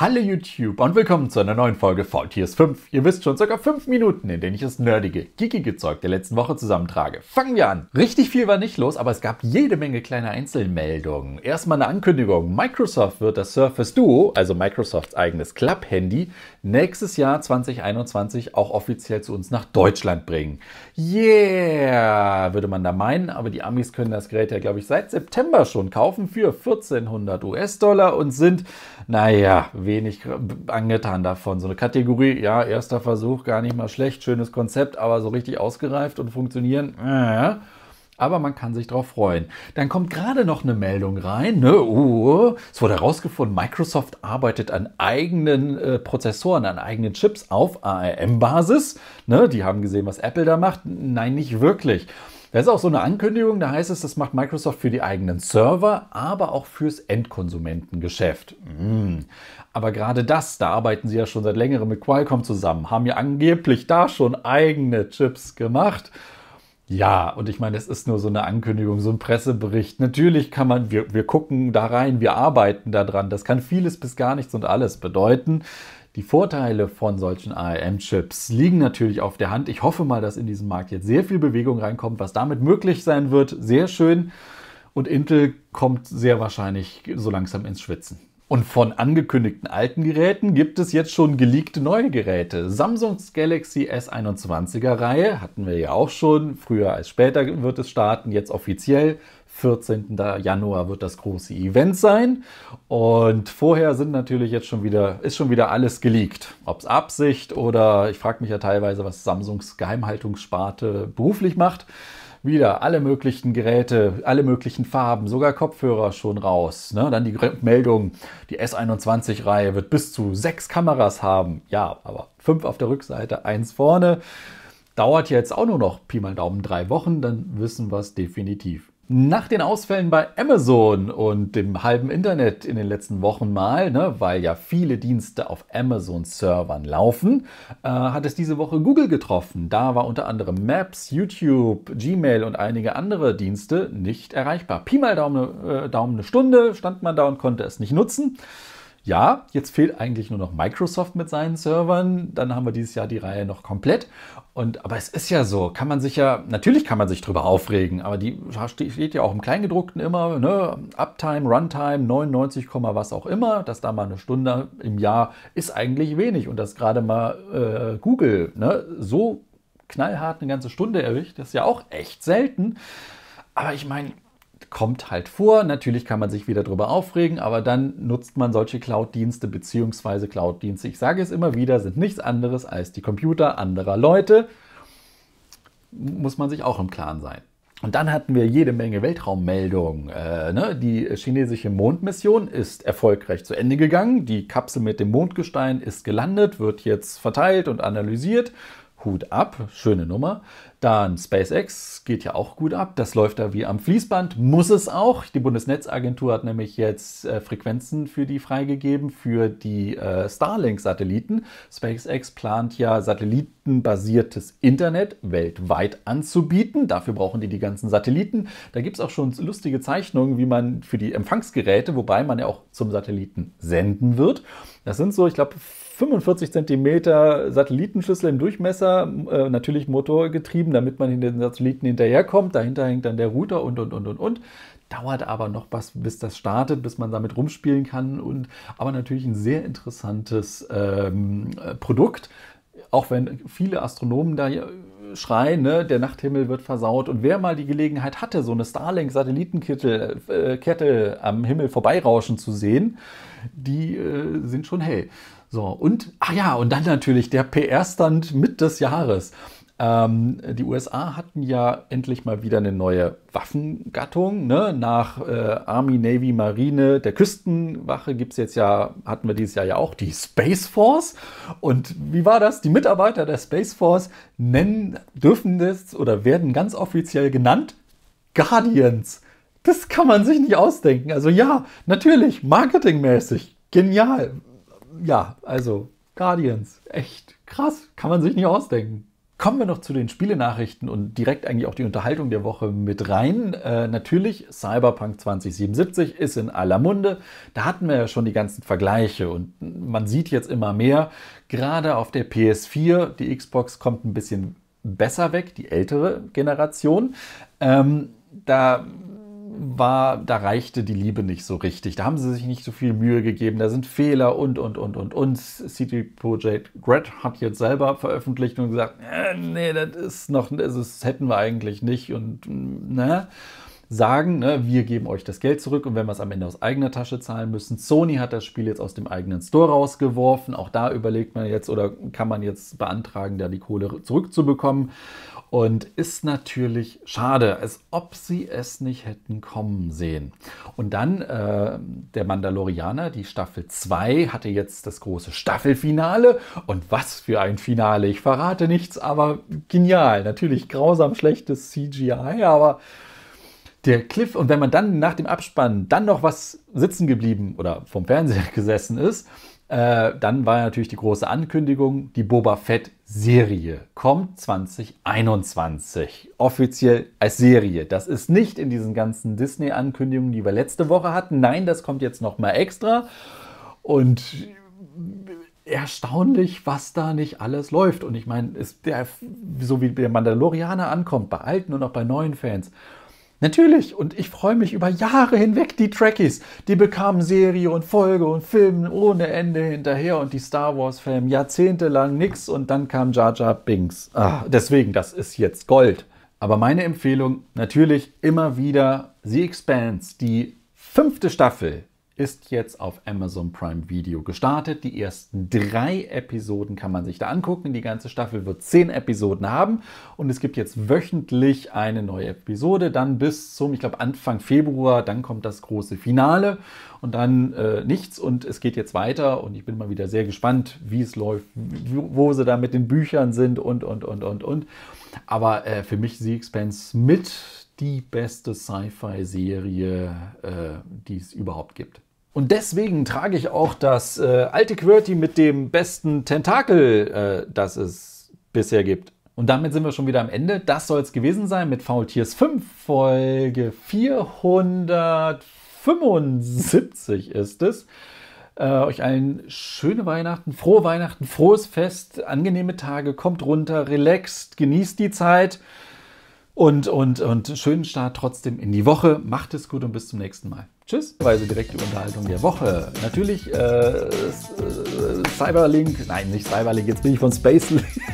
Hallo YouTube und willkommen zu einer neuen Folge VTS 5. Ihr wisst schon, circa 5 Minuten, in denen ich das nerdige, geekige Zeug der letzten Woche zusammentrage. Fangen wir an! Richtig viel war nicht los, aber es gab jede Menge kleine Einzelmeldungen. Erstmal eine Ankündigung. Microsoft wird das Surface Duo, also Microsofts eigenes Club-Handy, nächstes Jahr 2021 auch offiziell zu uns nach Deutschland bringen. Yeah, würde man da meinen, aber die Amis können das Gerät ja, glaube ich, seit September schon kaufen für 1400 US-Dollar und sind, naja, wenig angetan davon. So eine Kategorie, ja, erster Versuch, gar nicht mal schlecht, schönes Konzept, aber so richtig ausgereift und funktionieren, äh, aber man kann sich darauf freuen. Dann kommt gerade noch eine Meldung rein. Ne? Uh, es wurde herausgefunden, Microsoft arbeitet an eigenen äh, Prozessoren, an eigenen Chips auf ARM-Basis. Ne? Die haben gesehen, was Apple da macht. Nein, nicht wirklich. Da ist auch so eine Ankündigung, da heißt es, das macht Microsoft für die eigenen Server, aber auch fürs Endkonsumentengeschäft. Mm. Aber gerade das, da arbeiten sie ja schon seit längerem mit Qualcomm zusammen, haben ja angeblich da schon eigene Chips gemacht. Ja, und ich meine, es ist nur so eine Ankündigung, so ein Pressebericht. Natürlich kann man, wir, wir gucken da rein, wir arbeiten da dran. Das kann vieles bis gar nichts und alles bedeuten. Die Vorteile von solchen ARM-Chips liegen natürlich auf der Hand. Ich hoffe mal, dass in diesen Markt jetzt sehr viel Bewegung reinkommt, was damit möglich sein wird. Sehr schön. Und Intel kommt sehr wahrscheinlich so langsam ins Schwitzen. Und von angekündigten alten Geräten gibt es jetzt schon geleakte neue Geräte. Samsungs Galaxy S21er Reihe hatten wir ja auch schon. Früher als später wird es starten, jetzt offiziell. 14. Januar wird das große Event sein. Und vorher sind natürlich jetzt schon wieder, ist schon wieder alles geleakt. Ob es Absicht oder ich frage mich ja teilweise, was Samsungs Geheimhaltungssparte beruflich macht wieder alle möglichen Geräte, alle möglichen Farben, sogar Kopfhörer schon raus. Ne? Dann die Meldung, die S21-Reihe wird bis zu sechs Kameras haben. Ja, aber fünf auf der Rückseite, eins vorne. Dauert jetzt auch nur noch Pi mal Daumen drei Wochen, dann wissen wir es definitiv. Nach den Ausfällen bei Amazon und dem halben Internet in den letzten Wochen mal, ne, weil ja viele Dienste auf Amazon-Servern laufen, äh, hat es diese Woche Google getroffen. Da war unter anderem Maps, YouTube, Gmail und einige andere Dienste nicht erreichbar. Pi mal Daumen, äh, Daumen eine Stunde stand man da und konnte es nicht nutzen. Ja, jetzt fehlt eigentlich nur noch Microsoft mit seinen Servern. Dann haben wir dieses Jahr die Reihe noch komplett. Und, aber es ist ja so, kann man sich ja, natürlich kann man sich drüber aufregen, aber die steht ja auch im Kleingedruckten immer, ne? Uptime, Runtime, 99, was auch immer, dass da mal eine Stunde im Jahr ist eigentlich wenig und dass gerade mal äh, Google ne, so knallhart eine ganze Stunde erwischt, das ist ja auch echt selten. Aber ich meine, kommt halt vor. Natürlich kann man sich wieder drüber aufregen, aber dann nutzt man solche Cloud-Dienste bzw. Cloud-Dienste. Ich sage es immer wieder, sind nichts anderes als die Computer anderer Leute. Muss man sich auch im Klaren sein. Und dann hatten wir jede Menge Weltraummeldungen. Äh, ne? Die chinesische Mondmission ist erfolgreich zu Ende gegangen. Die Kapsel mit dem Mondgestein ist gelandet, wird jetzt verteilt und analysiert. Hut ab, schöne Nummer. Dann SpaceX geht ja auch gut ab. Das läuft da wie am Fließband. Muss es auch. Die Bundesnetzagentur hat nämlich jetzt äh, Frequenzen für die freigegeben, für die äh, Starlink-Satelliten. SpaceX plant ja satellitenbasiertes Internet weltweit anzubieten. Dafür brauchen die die ganzen Satelliten. Da gibt es auch schon lustige Zeichnungen, wie man für die Empfangsgeräte, wobei man ja auch zum Satelliten senden wird. Das sind so, ich glaube, 45 Zentimeter Satellitenschüssel im Durchmesser, äh, natürlich motorgetrieben geschrieben, damit man in den Satelliten hinterherkommt. Dahinter hängt dann der Router und, und, und, und, und. Dauert aber noch was, bis das startet, bis man damit rumspielen kann. Und, aber natürlich ein sehr interessantes ähm, äh, Produkt, auch wenn viele Astronomen da äh, schreien, ne, der Nachthimmel wird versaut. Und wer mal die Gelegenheit hatte, so eine Starlink-Satellitenkette äh, am Himmel vorbeirauschen zu sehen, die äh, sind schon hell. So, und, ach ja, und dann natürlich der PR-Stand mit des Jahres. Ähm, die USA hatten ja endlich mal wieder eine neue Waffengattung. Ne? Nach äh, Army, Navy, Marine, der Küstenwache gibt es jetzt ja, hatten wir dieses Jahr ja auch die Space Force. Und wie war das? Die Mitarbeiter der Space Force nennen, dürfen das oder werden ganz offiziell genannt Guardians. Das kann man sich nicht ausdenken. Also ja, natürlich, marketingmäßig, genial. Ja, also Guardians, echt krass, kann man sich nicht ausdenken. Kommen wir noch zu den Spielenachrichten und direkt eigentlich auch die Unterhaltung der Woche mit rein. Äh, natürlich, Cyberpunk 2077 ist in aller Munde. Da hatten wir ja schon die ganzen Vergleiche und man sieht jetzt immer mehr, gerade auf der PS4, die Xbox kommt ein bisschen besser weg, die ältere Generation. Ähm, da war, da reichte die Liebe nicht so richtig. Da haben sie sich nicht so viel Mühe gegeben. Da sind Fehler und, und, und, und, und. City Project Red hat jetzt selber veröffentlicht und gesagt, äh, nee, das ist noch, das ist, hätten wir eigentlich nicht und, mm, ne? sagen, ne, wir geben euch das Geld zurück und wenn wir es am Ende aus eigener Tasche zahlen müssen. Sony hat das Spiel jetzt aus dem eigenen Store rausgeworfen. Auch da überlegt man jetzt oder kann man jetzt beantragen, da die Kohle zurückzubekommen. Und ist natürlich schade, als ob sie es nicht hätten kommen sehen. Und dann äh, der Mandalorianer, die Staffel 2, hatte jetzt das große Staffelfinale. Und was für ein Finale. Ich verrate nichts, aber genial. Natürlich grausam schlechtes CGI, aber der Cliff, und wenn man dann nach dem Abspann dann noch was sitzen geblieben oder vom Fernseher gesessen ist, äh, dann war natürlich die große Ankündigung, die Boba Fett-Serie kommt 2021 offiziell als Serie. Das ist nicht in diesen ganzen Disney-Ankündigungen, die wir letzte Woche hatten. Nein, das kommt jetzt noch mal extra. Und erstaunlich, was da nicht alles läuft. Und ich meine, so wie der Mandalorianer ankommt, bei alten und auch bei neuen Fans. Natürlich, und ich freue mich über Jahre hinweg, die Trekkies, die bekamen Serie und Folge und Filme ohne Ende hinterher und die Star Wars-Filme jahrzehntelang nix und dann kam Jar Jar Binks. Ah, deswegen, das ist jetzt Gold. Aber meine Empfehlung, natürlich immer wieder The Expanse, die fünfte Staffel, ist jetzt auf Amazon Prime Video gestartet. Die ersten drei Episoden kann man sich da angucken. Die ganze Staffel wird zehn Episoden haben und es gibt jetzt wöchentlich eine neue Episode. Dann bis zum, ich glaube, Anfang Februar, dann kommt das große Finale und dann äh, nichts und es geht jetzt weiter und ich bin mal wieder sehr gespannt, wie es läuft, wo sie da mit den Büchern sind und, und, und, und, und. Aber äh, für mich The Expanse mit die beste Sci-Fi-Serie, äh, die es überhaupt gibt. Und deswegen trage ich auch das äh, alte QWERTY mit dem besten Tentakel, äh, das es bisher gibt. Und damit sind wir schon wieder am Ende. Das soll es gewesen sein mit Faultiers 5, Folge 475 ist es. Äh, euch allen schöne Weihnachten, frohe Weihnachten, frohes Fest, angenehme Tage, kommt runter, relaxt, genießt die Zeit und, und, und schönen Start trotzdem in die Woche. Macht es gut und bis zum nächsten Mal. Tschüss. Weise direkte Unterhaltung der Woche. Natürlich äh, äh, Cyberlink, nein, nicht Cyberlink, jetzt bin ich von Spacelink.